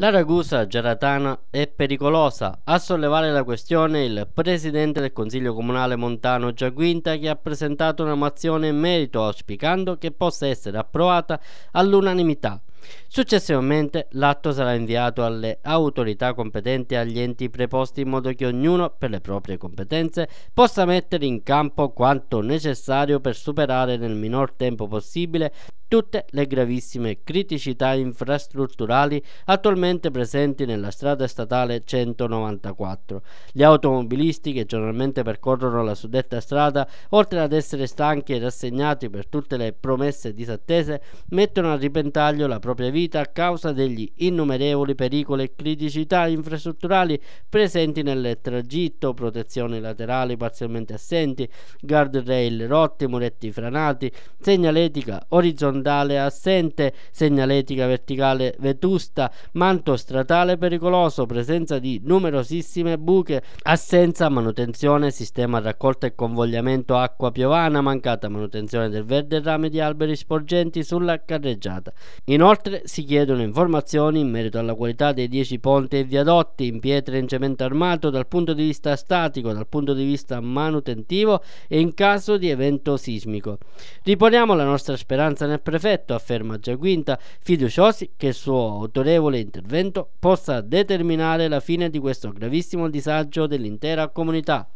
La Ragusa geratana è pericolosa. A sollevare la questione il presidente del Consiglio Comunale Montano Giaguinta che ha presentato una mozione in merito auspicando che possa essere approvata all'unanimità. Successivamente l'atto sarà inviato alle autorità competenti e agli enti preposti in modo che ognuno, per le proprie competenze, possa mettere in campo quanto necessario per superare nel minor tempo possibile tutte le gravissime criticità infrastrutturali attualmente presenti nella strada statale 194. Gli automobilisti che giornalmente percorrono la suddetta strada, oltre ad essere stanchi e rassegnati per tutte le promesse disattese, mettono a repentaglio la propria vita a causa degli innumerevoli pericoli e criticità infrastrutturali presenti nel tragitto, protezioni laterali parzialmente assenti, guardrail rotti, muretti franati, segnaletica orizzontale fondale assente, segnaletica verticale vetusta, manto stradale pericoloso, presenza di numerosissime buche, assenza manutenzione, sistema raccolta e convogliamento acqua piovana, mancata manutenzione del verde rame di alberi sporgenti sulla carreggiata. Inoltre si chiedono informazioni in merito alla qualità dei 10 ponti e viadotti in pietra e in cemento armato dal punto di vista statico, dal punto di vista manutentivo e in caso di evento sismico. Riponiamo la nostra speranza nel prefetto, afferma Giaquinta, fiduciosi che il suo autorevole intervento possa determinare la fine di questo gravissimo disagio dell'intera comunità.